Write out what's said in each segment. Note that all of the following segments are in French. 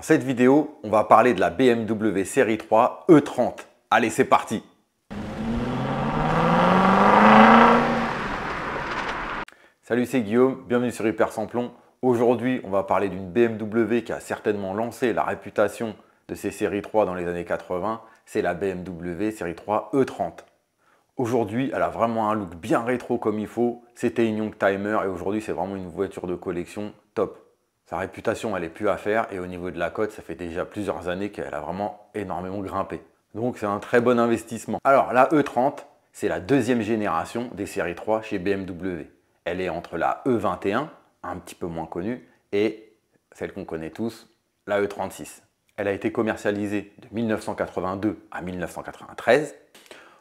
Dans cette vidéo, on va parler de la BMW série 3 E30. Allez, c'est parti Salut, c'est Guillaume, bienvenue sur Hyper Samplon. Aujourd'hui, on va parler d'une BMW qui a certainement lancé la réputation de ses séries 3 dans les années 80, c'est la BMW série 3 E30. Aujourd'hui, elle a vraiment un look bien rétro comme il faut. C'était une Young Timer et aujourd'hui, c'est vraiment une voiture de collection top. Sa réputation, elle est plus à faire et au niveau de la cote, ça fait déjà plusieurs années qu'elle a vraiment énormément grimpé. Donc c'est un très bon investissement. Alors la E30, c'est la deuxième génération des séries 3 chez BMW. Elle est entre la E21, un petit peu moins connue, et celle qu'on connaît tous, la E36. Elle a été commercialisée de 1982 à 1993.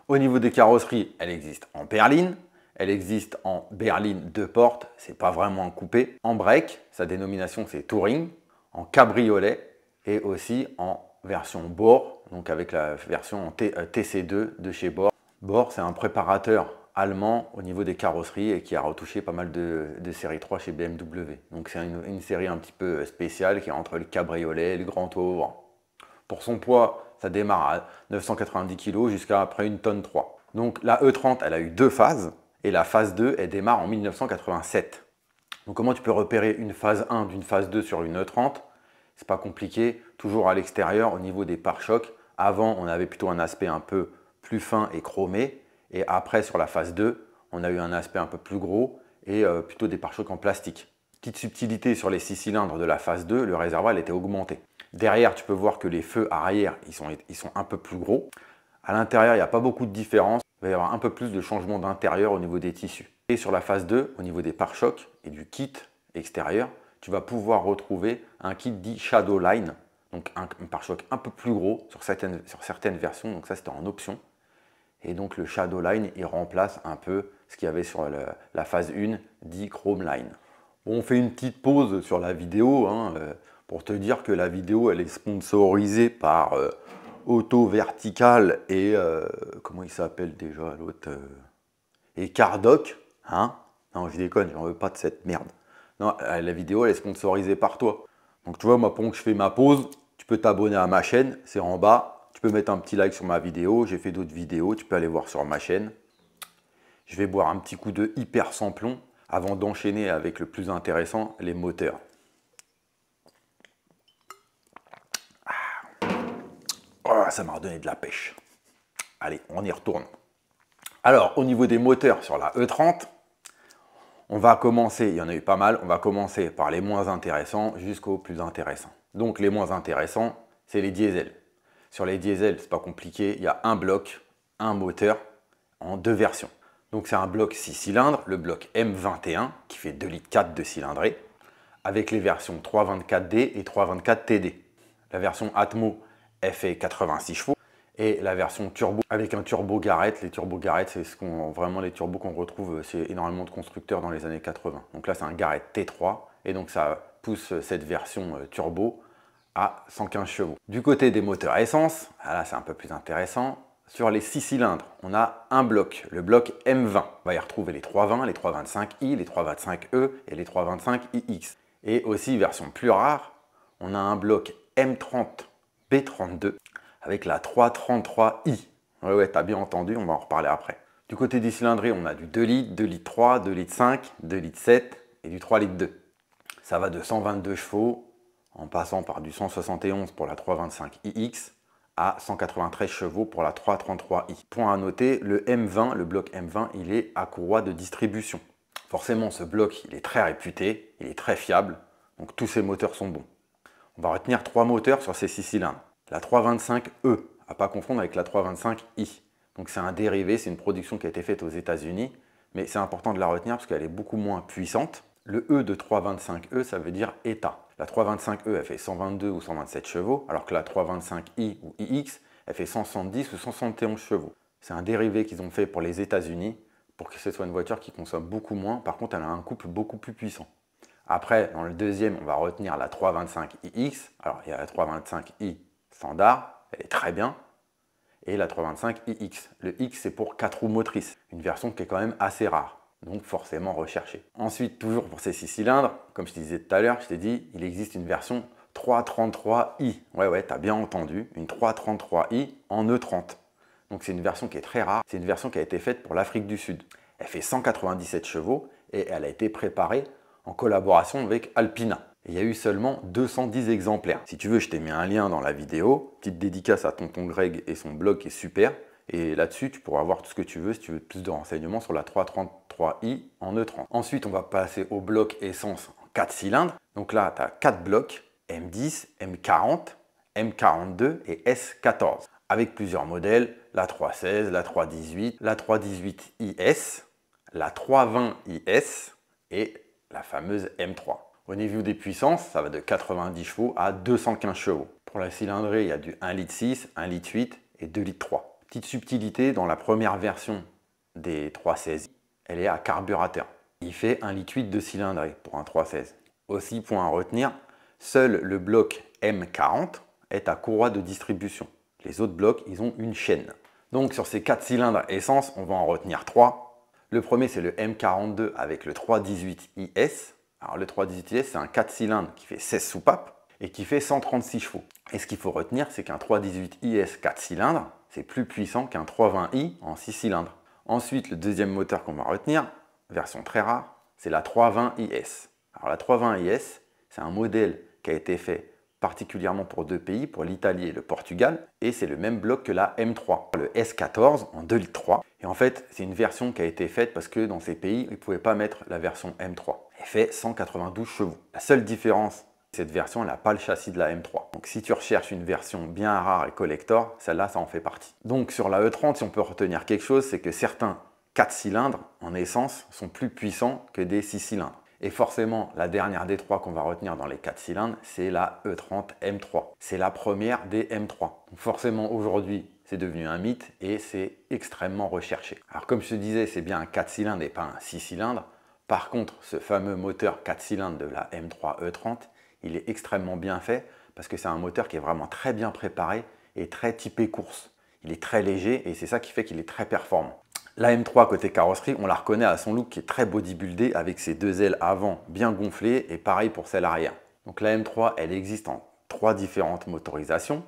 Au niveau des carrosseries, elle existe en berline, elle existe en berline deux portes, c'est pas vraiment un coupé, en break, sa dénomination c'est touring, en cabriolet et aussi en version Bohr, donc avec la version TC2 euh, de chez Bohr. Bohr c'est un préparateur allemand au niveau des carrosseries et qui a retouché pas mal de, séries série 3 chez BMW. Donc c'est une, série un petit peu spéciale qui est entre le cabriolet et le grand tour. Pour son poids, ça démarre à 990 kg jusqu'à après une tonne 3. Donc la E30, elle a eu deux phases, et la phase 2, elle démarre en 1987. Donc comment tu peux repérer une phase 1 d'une phase 2 sur une e 30 C'est pas compliqué, toujours à l'extérieur au niveau des pare-chocs. Avant, on avait plutôt un aspect un peu plus fin et chromé. Et après, sur la phase 2, on a eu un aspect un peu plus gros et euh, plutôt des pare-chocs en plastique. Petite subtilité sur les 6 cylindres de la phase 2, le réservoir était augmenté. Derrière, tu peux voir que les feux arrière, ils sont, ils sont un peu plus gros. À l'intérieur, il n'y a pas beaucoup de différence il va y avoir un peu plus de changement d'intérieur au niveau des tissus. Et sur la phase 2, au niveau des pare-chocs et du kit extérieur, tu vas pouvoir retrouver un kit dit Shadow Line, donc un, pare-choc un peu plus gros sur certaines, versions, donc ça c'était en option. Et donc le Shadow Line, il remplace un peu ce qu'il y avait sur la phase 1, dit Chrome Line. on fait une petite pause sur la vidéo, hein, euh, pour te dire que la vidéo, elle est sponsorisée par... Euh, auto Vertical et euh, comment il s'appelle déjà l'autre euh, Et Cardoc, hein Non, je déconne, j'en veux pas de cette merde. Non, euh, la vidéo elle est sponsorisée par toi. Donc tu vois, moi pendant que je fais ma pause, tu peux t'abonner à ma chaîne, c'est en bas. Tu peux mettre un petit like sur ma vidéo, j'ai fait d'autres vidéos, tu peux aller voir sur ma chaîne. Je vais boire un petit coup de hyper sans plomb avant d'enchaîner avec le plus intéressant, les moteurs. Ah, ça m'a redonné de la pêche. Allez, on y retourne. Alors, au niveau des moteurs sur la E30, on va commencer, il y en a eu pas mal, on va commencer par les moins intéressants jusqu'aux plus intéressants. Donc les moins intéressants, c'est les diesels. Sur les diesels, c'est pas compliqué, il y a un bloc, un moteur en deux versions. Donc c'est un bloc 6 cylindres, le bloc M21 qui fait 2,4 litres de cylindrée avec les versions 324D et 324TD. La version Atmo fait 86 chevaux et la version turbo avec un turbo Garrett. Les turbo Garrett, c'est ce qu'on vraiment les turbos qu'on retrouve c'est énormément de constructeurs dans les années 80. Donc là, c'est un Garrett T3 et donc ça pousse cette version euh, turbo à 115 chevaux. Du côté des moteurs essence, ah là c'est un peu plus intéressant. Sur les 6 cylindres, on a un bloc, le bloc M20. On va y retrouver les 320, les 325i, les 325e et les 325iX. Et aussi, version plus rare, on a un bloc M30 b 32 avec la 333i. Ouais, ouais, t'as bien entendu, on va en reparler après. Du côté des cylindrées, on a du 2 litres, 2 litres 3, 2 litres 5, 2 litres 7 et du 3 litres 2. Ça va de 122 chevaux en passant par du 171 pour la 325iX à 193 chevaux pour la 333i. Point à noter, le M20, le bloc M20, il est à courroie de distribution. Forcément, ce bloc, il est très réputé, il est très fiable, donc tous ses moteurs sont bons. On va retenir trois moteurs sur ces six cylindres. La 325E, à pas confondre avec la 325i. Donc c'est un dérivé, c'est une production qui a été faite aux États-Unis, mais c'est important de la retenir parce qu'elle est beaucoup moins puissante. Le E de 325E, ça veut dire état. La 325E, elle fait 122 ou 127 chevaux, alors que la 325i ou iX, elle fait 170 ou 171 chevaux. C'est un dérivé qu'ils ont fait pour les États-Unis pour que ce soit une voiture qui consomme beaucoup moins. Par contre, elle a un couple beaucoup plus puissant. Après, dans le deuxième, on va retenir la 325iX. Alors, il y a la 325i standard, elle est très bien, et la 325iX. Le X, c'est pour quatre roues motrices, une version qui est quand même assez rare, donc forcément recherchée. Ensuite, toujours pour ces six cylindres, comme je te disais tout à l'heure, je t'ai dit, il existe une version 333i. Ouais, ouais, t'as bien entendu, une 333i en E30. Donc c'est une version qui est très rare, c'est une version qui a été faite pour l'Afrique du Sud. Elle fait 197 chevaux et elle a été préparée en collaboration avec Alpina. il y a eu seulement 210 exemplaires. Si tu veux, je t'ai mis un lien dans la vidéo. Petite dédicace à tonton Greg et son blog est super. Et là-dessus, tu pourras avoir tout ce que tu veux si tu veux plus de renseignements sur la 333i en E30. Ensuite, on va passer au bloc essence en 4 cylindres. Donc là, tu as 4 blocs, M10, M40, M42 et S14. Avec plusieurs modèles, la 316, la 318, la 318IS, la 320IS et la fameuse M3. Au niveau des puissances, ça va de 90 chevaux à 215 chevaux. Pour la cylindrée, il y a du 1,6 litre 6, 1 litre 8 et 2 litres 3. Petite subtilité, dans la première version des 316, elle est à carburateur. Il fait 1,8 litre de cylindrée pour un 316. Aussi, point à retenir, seul le bloc M40 est à courroie de distribution. Les autres blocs, ils ont une chaîne. Donc sur ces 4 cylindres essence, on va en retenir 3 le premier, c'est le M42 avec le 318IS. Alors le 318IS, c'est un 4 cylindres qui fait 16 soupapes et qui fait 136 chevaux. Et ce qu'il faut retenir, c'est qu'un 318IS 4 cylindres, c'est plus puissant qu'un 320i en 6 cylindres. Ensuite, le deuxième moteur qu'on va retenir, version très rare, c'est la 320IS. Alors la 320IS, c'est un modèle qui a été fait particulièrement pour deux pays, pour l'Italie et le Portugal, et c'est le même bloc que la M3, le S14 en 2 litres Et en fait, c'est une version qui a été faite parce que dans ces pays, ils ne pouvaient pas mettre la version M3. Elle fait 192 chevaux. La seule différence, cette version n'a pas le châssis de la M3. Donc si tu recherches une version bien rare et collector, celle-là, ça en fait partie. Donc sur la E30, si on peut retenir quelque chose, c'est que certains 4 cylindres en essence sont plus puissants que des 6 cylindres. Et forcément, la dernière des trois qu'on va retenir dans les 4 cylindres, c'est la E30 M3. C'est la première des M3. forcément, aujourd'hui, c'est devenu un mythe et c'est extrêmement recherché. Alors comme je te disais, c'est bien un 4 cylindres et pas un 6 cylindres. Par contre, ce fameux moteur 4 cylindres de la M3 E30, il est extrêmement bien fait parce que c'est un moteur qui est vraiment très bien préparé et très typé course. Il est très léger et c'est ça qui fait qu'il est très performant. La M3 côté carrosserie, on la reconnaît à son look qui est très bodybuildé avec ses deux ailes avant bien gonflées et pareil pour celle arrière. Donc la M3, elle existe en trois différentes motorisations,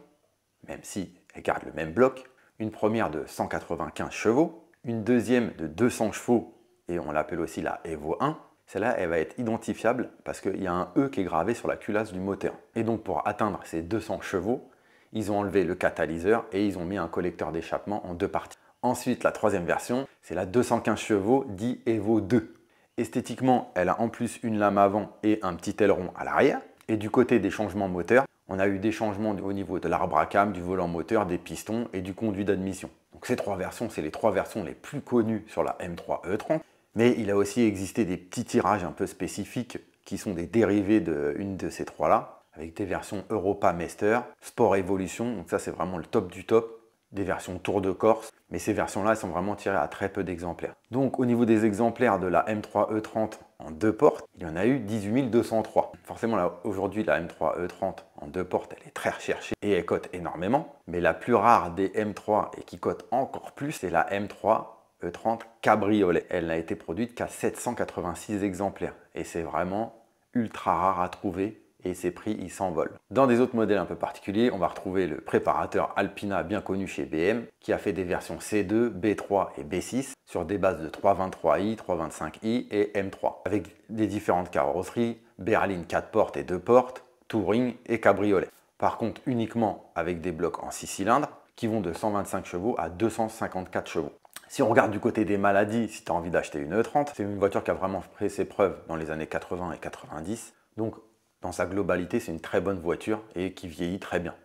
même si elle garde le même bloc. Une première de 195 chevaux, une deuxième de 200 chevaux et on l'appelle aussi la Evo 1. Celle-là, elle va être identifiable parce qu'il y a un E qui est gravé sur la culasse du moteur. Et donc pour atteindre ces 200 chevaux, ils ont enlevé le catalyseur et ils ont mis un collecteur d'échappement en deux parties. Ensuite, la troisième version, c'est la 215 chevaux dit Evo 2. Esthétiquement, elle a en plus une lame avant et un petit aileron à l'arrière. Et du côté des changements moteurs, on a eu des changements au niveau de l'arbre à cam, du volant moteur, des pistons et du conduit d'admission. Donc ces trois versions, c'est les trois versions les plus connues sur la M3E30. Mais il a aussi existé des petits tirages un peu spécifiques qui sont des dérivés d'une de, de ces trois-là, avec des versions Europa Master, Sport Evolution, donc ça c'est vraiment le top du top des versions tour de Corse, mais ces versions-là sont vraiment tirées à très peu d'exemplaires. Donc au niveau des exemplaires de la M3E30 en deux portes, il y en a eu 18 203. Forcément, aujourd'hui, la M3E30 en deux portes, elle est très recherchée et elle cote énormément. Mais la plus rare des M3 et qui cote encore plus, c'est la M3 E30 Cabriolet. Elle n'a été produite qu'à 786 exemplaires et c'est vraiment ultra rare à trouver et ces prix ils s'envolent. Dans des autres modèles un peu particuliers, on va retrouver le préparateur Alpina bien connu chez BM qui a fait des versions C2, B3 et B6 sur des bases de 323i, 325i et M3 avec des différentes carrosseries, berline 4 portes et 2 portes, touring et cabriolet. Par contre uniquement avec des blocs en 6 cylindres qui vont de 125 chevaux à 254 chevaux. Si on regarde du côté des maladies, si tu as envie d'acheter une E30, c'est une voiture qui a vraiment fait ses preuves dans les années 80 et 90. Donc dans sa globalité, c'est une très bonne voiture et qui vieillit très bien.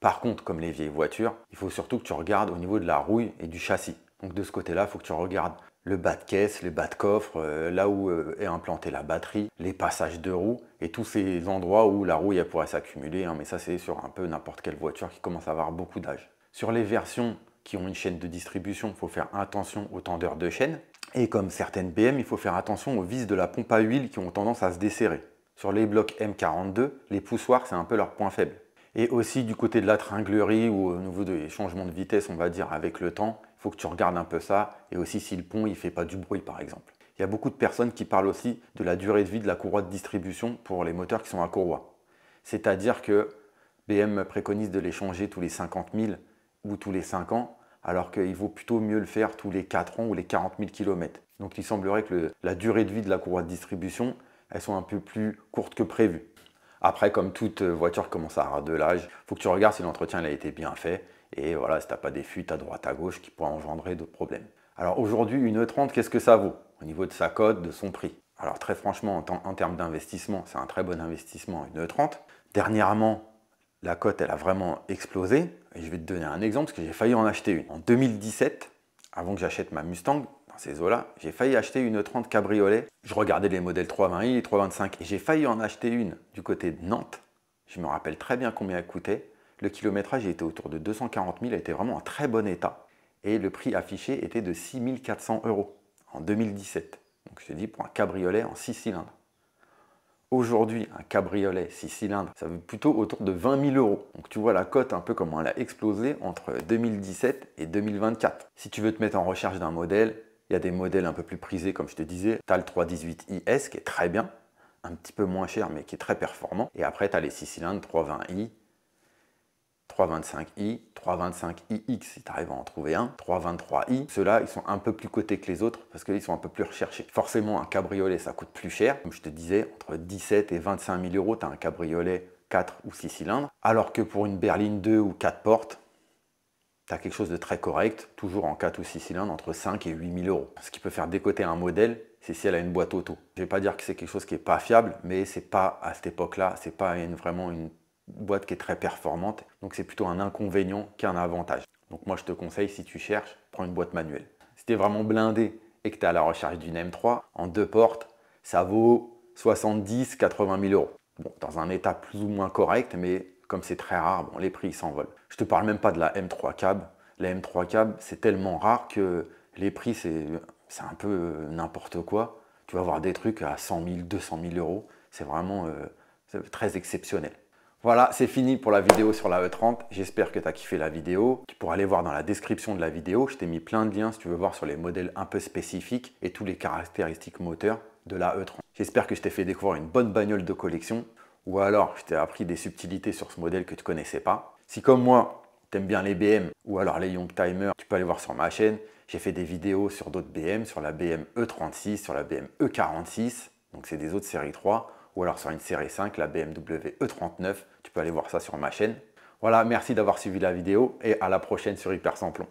Par contre, comme les vieilles voitures, il faut surtout que tu regardes au niveau de la rouille et du châssis. Donc de ce côté-là, il faut que tu regardes le bas de caisse, les bas de coffre, euh, là où euh, est implantée la batterie, les passages de roues et tous ces endroits où la rouille pourrait s'accumuler. Hein. mais ça, c'est sur un peu n'importe quelle voiture qui commence à avoir beaucoup d'âge. Sur les versions qui ont une chaîne de distribution, il faut faire attention aux tendeurs de chaîne. Et comme certaines BM, il faut faire attention aux vis de la pompe à huile qui ont tendance à se desserrer. Sur les blocs M42, les poussoirs, c'est un peu leur point faible. Et aussi du côté de la tringlerie ou euh, au niveau des changements de vitesse, on va dire, avec le temps, il faut que tu regardes un peu ça. Et aussi si le pont, il fait pas du bruit, par exemple. Il y a beaucoup de personnes qui parlent aussi de la durée de vie de la courroie de distribution pour les moteurs qui sont à courroie. C'est-à-dire que BM préconise de les changer tous les 50 000 ou tous les 5 ans, alors qu'il vaut plutôt mieux le faire tous les 4 ans ou les 40 000 km. Donc il semblerait que la durée de vie de la courroie de distribution, elles sont un peu plus courtes que prévu. Après, comme toute euh, voiture commence à avoir de l'âge, faut que tu regardes si l'entretien a été bien fait. Et voilà, si t'as pas des fuites à droite à gauche qui pourraient engendrer d'autres problèmes. Alors aujourd'hui, une E30, qu'est-ce que ça vaut au niveau de sa cote, de son prix Alors très franchement, en, en termes d'investissement, c'est un très bon investissement, une E30. Dernièrement, la cote, elle a vraiment explosé. Et je vais te donner un exemple, parce que j'ai failli en acheter une. En 2017, avant que j'achète ma Mustang, ces eaux-là, j'ai failli acheter une 30 cabriolet. Je regardais les modèles 320i, 325 et j'ai failli en acheter une du côté de Nantes. Je me rappelle très bien combien elle coûtait. Le kilométrage était autour de 240 000, elle était vraiment en très bon état. Et le prix affiché était de 6 400 euros en 2017. Donc je te dis pour un cabriolet en 6 cylindres. Aujourd'hui, un cabriolet 6 cylindres, ça veut plutôt autour de 20 000 euros. Donc tu vois la cote un peu comment elle a explosé entre 2017 et 2024. Si tu veux te mettre en recherche d'un modèle, il y a des modèles un peu plus prisés, comme je te disais. Tu as le 318IS qui est très bien, un petit peu moins cher, mais qui est très performant. Et après, tu as les 6 cylindres 320i, 325i, 325iX, si tu arrives à en trouver un, 323i. Ceux-là, ils sont un peu plus cotés que les autres parce qu'ils sont un peu plus recherchés. Forcément, un cabriolet, ça coûte plus cher. Comme je te disais, entre 17 et 25 000 euros, tu as un cabriolet 4 ou 6 cylindres. Alors que pour une berline 2 ou 4 portes, tu as quelque chose de très correct, toujours en 4 ou 6 cylindres, entre 5 et 000 euros. Ce qui peut faire décoter un modèle, c'est si elle a une boîte auto. Je ne vais pas dire que c'est quelque chose qui n'est pas fiable, mais c'est pas à cette époque-là, c'est pas une, vraiment une boîte qui est très performante. Donc c'est plutôt un inconvénient qu'un avantage. Donc moi je te conseille, si tu cherches, prends une boîte manuelle. Si tu es vraiment blindé et que tu es à la recherche d'une M3, en deux portes, ça vaut 70-80 000 euros. Bon, dans un état plus ou moins correct, mais comme c'est très rare, bon, les prix s'envolent. Je te parle même pas de la M3 cab. La M3 cab, c'est tellement rare que les prix, c'est un peu euh, n'importe quoi. Tu vas voir des trucs à 100 000, 200 000 euros. C'est vraiment euh, très exceptionnel. Voilà, c'est fini pour la vidéo sur la E30. J'espère que tu as kiffé la vidéo. Tu pourras aller voir dans la description de la vidéo. Je t'ai mis plein de liens si tu veux voir sur les modèles un peu spécifiques et tous les caractéristiques moteurs de la E30. J'espère que je t'ai fait découvrir une bonne bagnole de collection ou alors je t'ai appris des subtilités sur ce modèle que tu connaissais pas. Si comme moi, aimes bien les BM ou alors les Young Timer, tu peux aller voir sur ma chaîne. J'ai fait des vidéos sur d'autres BM, sur la BM E36, sur la BM E46, donc c'est des autres séries 3, ou alors sur une série 5, la BMW E39, tu peux aller voir ça sur ma chaîne. Voilà, merci d'avoir suivi la vidéo et à la prochaine sur Hyper Samplon.